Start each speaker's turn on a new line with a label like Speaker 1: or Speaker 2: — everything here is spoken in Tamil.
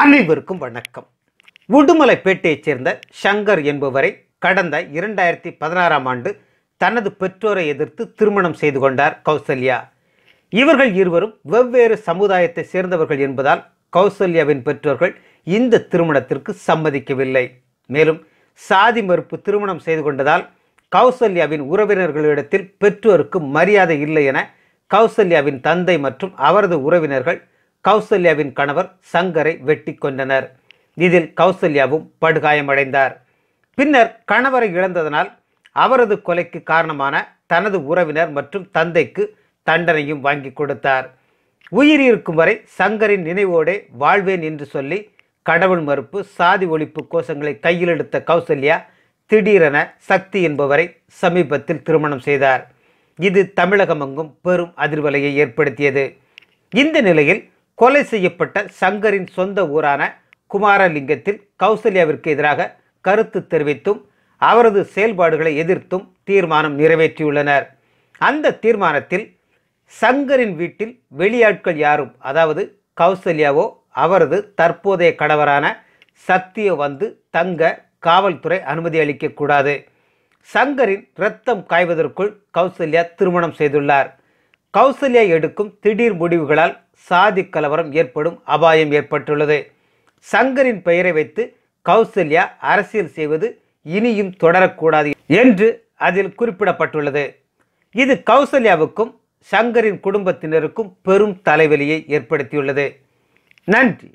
Speaker 1: அனைவருக்கும் வணக்கம் பேட்டையைச் சேர்ந்த ஷங்கர் என்பவரை கடந்த இரண்டாயிரத்தி பதினாறாம் ஆண்டு தனது பெற்றோரை எதிர்த்து திருமணம் செய்து கொண்டார் கௌசல்யா இவர்கள் இருவரும் வெவ்வேறு சமுதாயத்தை சேர்ந்தவர்கள் என்பதால் கௌசல்யாவின் பெற்றோர்கள் இந்த திருமணத்திற்கு சம்மதிக்கவில்லை மேலும் சாதி மறுப்பு திருமணம் செய்து கொண்டதால் கௌசல்யாவின் உறவினர்களிடத்தில் பெற்றோருக்கு மரியாதை இல்லை என கௌசல்யாவின் தந்தை மற்றும் அவரது உறவினர்கள் கௌசல்யாவின் கணவர் சங்கரை வெட்டி கொண்டனர் இதில் கௌசல்யாவும் படுகாயமடைந்தார் பின்னர் கணவரை இழந்ததனால் அவரது கொலைக்கு காரணமான தனது உறவினர் மற்றும் தந்தைக்கு தண்டனையும் வாங்கி கொடுத்தார் உயிர் இருக்கும் வரை சங்கரின் நினைவோடே வாழ்வேன் என்று சொல்லி கடவுள் மறுப்பு சாதி ஒழிப்பு கோஷங்களை கையில் எடுத்த கௌசல்யா திடீரென சக்தி என்பவரை சமீபத்தில் திருமணம் செய்தார் இது தமிழகமெங்கும் பெரும் அதிர்வலையை ஏற்படுத்தியது இந்த நிலையில் கொலை செய்யப்பட்ட சங்கரின் சொந்த ஊரான குமாரலிங்கத்தில் கௌசல்யாவிற்கு எதிராக கருத்து தெரிவித்தும் அவரது செயல்பாடுகளை எதிர்த்தும் தீர்மானம் நிறைவேற்றியுள்ளனர் அந்த தீர்மானத்தில் சங்கரின் வீட்டில் வெளியாட்கள் யாரும் அதாவது கௌசல்யாவோ அவரது தற்போதைய கணவரான சத்திய வந்து தங்க காவல்துறை அனுமதி அளிக்கக்கூடாது சங்கரின் இரத்தம் காய்வதற்குள் கௌசல்யா திருமணம் செய்துள்ளார் கௌசல்யா எடுக்கும் திடீர் முடிவுகளால் சாதி கலவரம் ஏற்படும் அபாயம் ஏற்பட்டுள்ளது சங்கரின் பெயரை வைத்து கௌசல்யா அரசியல் செய்வது இனியும் தொடரக்கூடாது என்று அதில் குறிப்பிடப்பட்டுள்ளது இது கௌசல்யாவுக்கும் சங்கரின் குடும்பத்தினருக்கும் பெரும் தலைவலியை ஏற்படுத்தியுள்ளது நன்றி